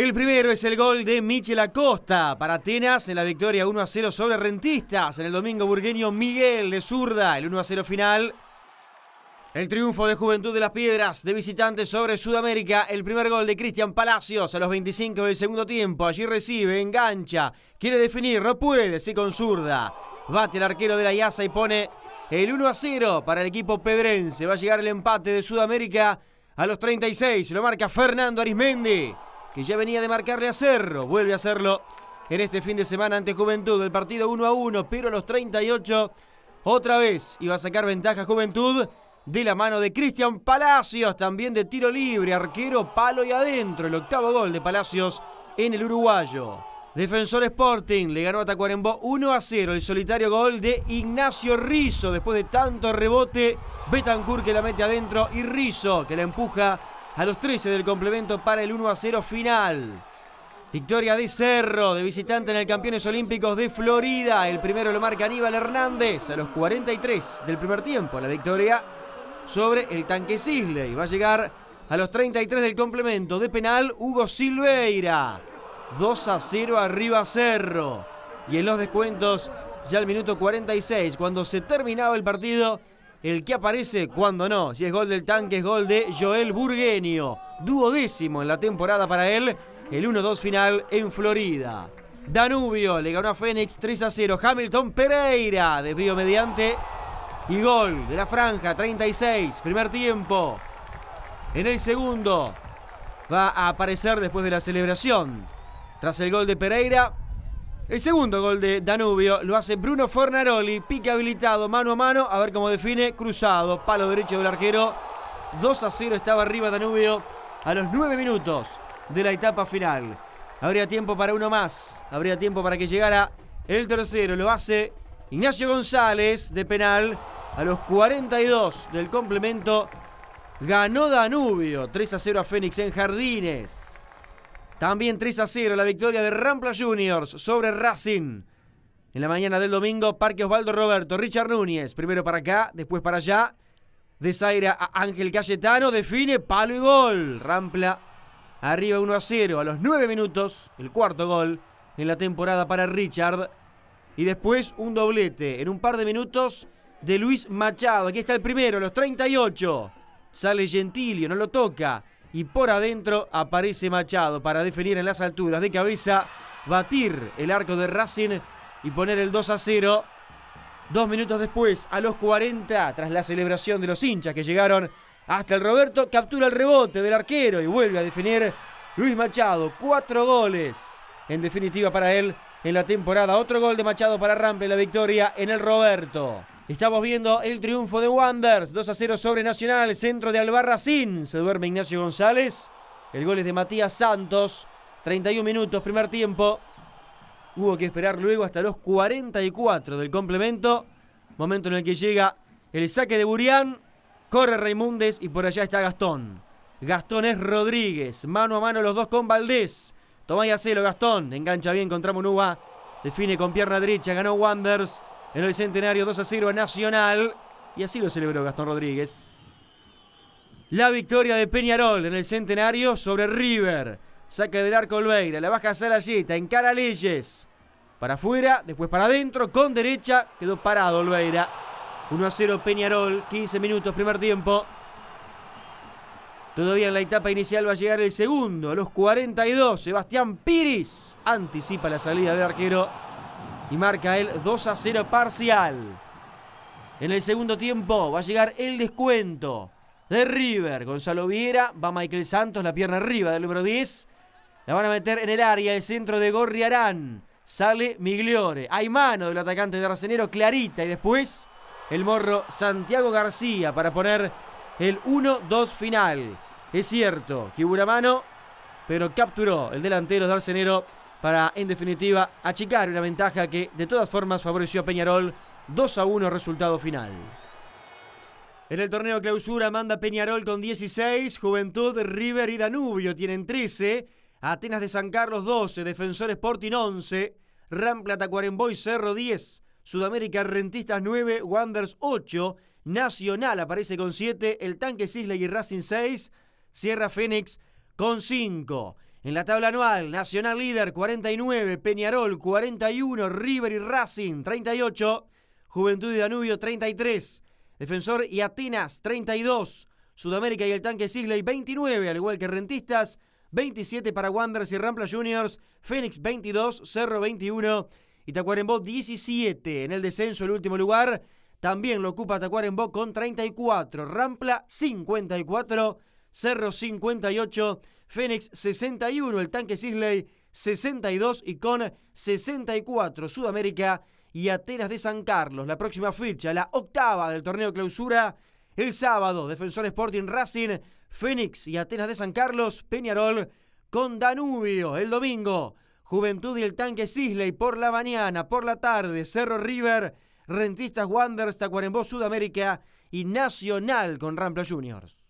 El primero es el gol de Michel Acosta para Atenas en la victoria 1 a 0 sobre Rentistas. En el domingo burgueño Miguel de Zurda, el 1 a 0 final. El triunfo de Juventud de las Piedras de visitantes sobre Sudamérica. El primer gol de Cristian Palacios a los 25 del segundo tiempo. Allí recibe, engancha, quiere definir, no puede, sí con zurda. Bate el arquero de la Yasa y pone el 1 a 0 para el equipo pedrense. Va a llegar el empate de Sudamérica a los 36. Lo marca Fernando Arismendi. Y ya venía de marcarle a Cerro. Vuelve a hacerlo en este fin de semana ante Juventud. El partido 1 a 1, pero a los 38 otra vez iba a sacar ventaja Juventud de la mano de Cristian Palacios, también de tiro libre, arquero, palo y adentro. El octavo gol de Palacios en el uruguayo. Defensor Sporting le ganó a Tacuarembó 1 a 0. El solitario gol de Ignacio Rizzo. Después de tanto rebote, Betancourt que la mete adentro y Rizzo que la empuja a los 13 del complemento para el 1 a 0 final. Victoria de Cerro, de visitante en el Campeones Olímpicos de Florida. El primero lo marca Aníbal Hernández a los 43 del primer tiempo. La victoria sobre el tanque y Va a llegar a los 33 del complemento de penal Hugo Silveira. 2 a 0 arriba Cerro. Y en los descuentos, ya el minuto 46, cuando se terminaba el partido, el que aparece cuando no. Si es gol del tanque, es gol de Joel Burguenio. Duodécimo en la temporada para él, el 1-2 final en Florida. Danubio le ganó a Fénix 3 a 0. Hamilton Pereira, desvío mediante y gol de la franja 36, primer tiempo. En el segundo va a aparecer después de la celebración. Tras el gol de Pereira, el segundo gol de Danubio lo hace Bruno Fornaroli, pique habilitado mano a mano, a ver cómo define, cruzado, palo derecho del arquero. 2 a 0 estaba arriba Danubio a los 9 minutos de la etapa final. Habría tiempo para uno más, habría tiempo para que llegara el tercero, lo hace Ignacio González de penal a los 42 del complemento. Ganó Danubio 3 a 0 a Fénix en Jardines. También 3 a 0 la victoria de Rampla Juniors sobre Racing. En la mañana del domingo, Parque Osvaldo Roberto, Richard Núñez, primero para acá, después para allá. desaire a Ángel Cayetano, define palo y gol. Rampla arriba 1 a 0 a los 9 minutos, el cuarto gol en la temporada para Richard. Y después un doblete en un par de minutos de Luis Machado. Aquí está el primero, a los 38. Sale Gentilio, no lo toca y por adentro aparece Machado para definir en las alturas de cabeza, batir el arco de Racing y poner el 2 a 0. Dos minutos después, a los 40, tras la celebración de los hinchas que llegaron hasta el Roberto, captura el rebote del arquero y vuelve a definir Luis Machado. Cuatro goles, en definitiva para él, en la temporada. Otro gol de Machado para Rampe, la victoria en el Roberto. Estamos viendo el triunfo de Wanders. 2 a 0 sobre Nacional. Centro de Albarracín. Se duerme Ignacio González. El gol es de Matías Santos. 31 minutos, primer tiempo. Hubo que esperar luego hasta los 44 del complemento. Momento en el que llega el saque de Burián. Corre Raimundes y por allá está Gastón. Gastón es Rodríguez. Mano a mano los dos con Valdés. Toma y Acelo, Gastón. Engancha bien contra Monúa. Define con pierna derecha. Ganó Wanders en el centenario 2 a 0 Nacional. Y así lo celebró Gastón Rodríguez. La victoria de Peñarol en el centenario sobre River. Saca del arco Olveira, la baja Sarayeta, encara Leyes. Para afuera, después para adentro, con derecha, quedó parado Olveira. 1 a 0 Peñarol, 15 minutos primer tiempo. Todavía en la etapa inicial va a llegar el segundo, a los 42. Sebastián Piris anticipa la salida del arquero y marca el 2 a 0 parcial. En el segundo tiempo va a llegar el descuento de River. Gonzalo Viera, va Michael Santos, la pierna arriba del número 10. La van a meter en el área, el centro de Gorriarán. Sale Migliore. Hay mano del atacante de Arsenero, clarita. Y después el morro Santiago García para poner el 1-2 final. Es cierto que hubo una mano, pero capturó el delantero de Arsenero para, en definitiva, achicar una ventaja que de todas formas favoreció a Peñarol 2 a 1 resultado final. En el torneo clausura manda Peñarol con 16, Juventud, River y Danubio tienen 13, Atenas de San Carlos 12, Defensor Sporting 11, Rampla Tacuarembó Cerro 10, Sudamérica Rentistas 9, Wanders 8, Nacional aparece con 7, El Tanque sisley y Racing 6, Sierra Fénix con 5. En la tabla anual, Nacional líder 49, Peñarol 41, River y Racing 38, Juventud y Danubio 33, Defensor y Atenas 32, Sudamérica y el Tanque Sigley 29, al igual que Rentistas 27 para Wanders y Rampla Juniors, Fénix 22, Cerro 21 y Tacuarembó 17. En el descenso, el último lugar, también lo ocupa Tacuarembó con 34, Rampla 54, Cerro 58 Fénix 61, el tanque Sisley 62 y con 64 Sudamérica y Atenas de San Carlos. La próxima fecha, la octava del torneo clausura, el sábado, Defensor Sporting Racing, Fénix y Atenas de San Carlos, Peñarol con Danubio. El domingo, Juventud y el tanque Sisley por la mañana, por la tarde, Cerro River, Rentistas Wanderers, Tacuarembó, Sudamérica y Nacional con Rampla Juniors.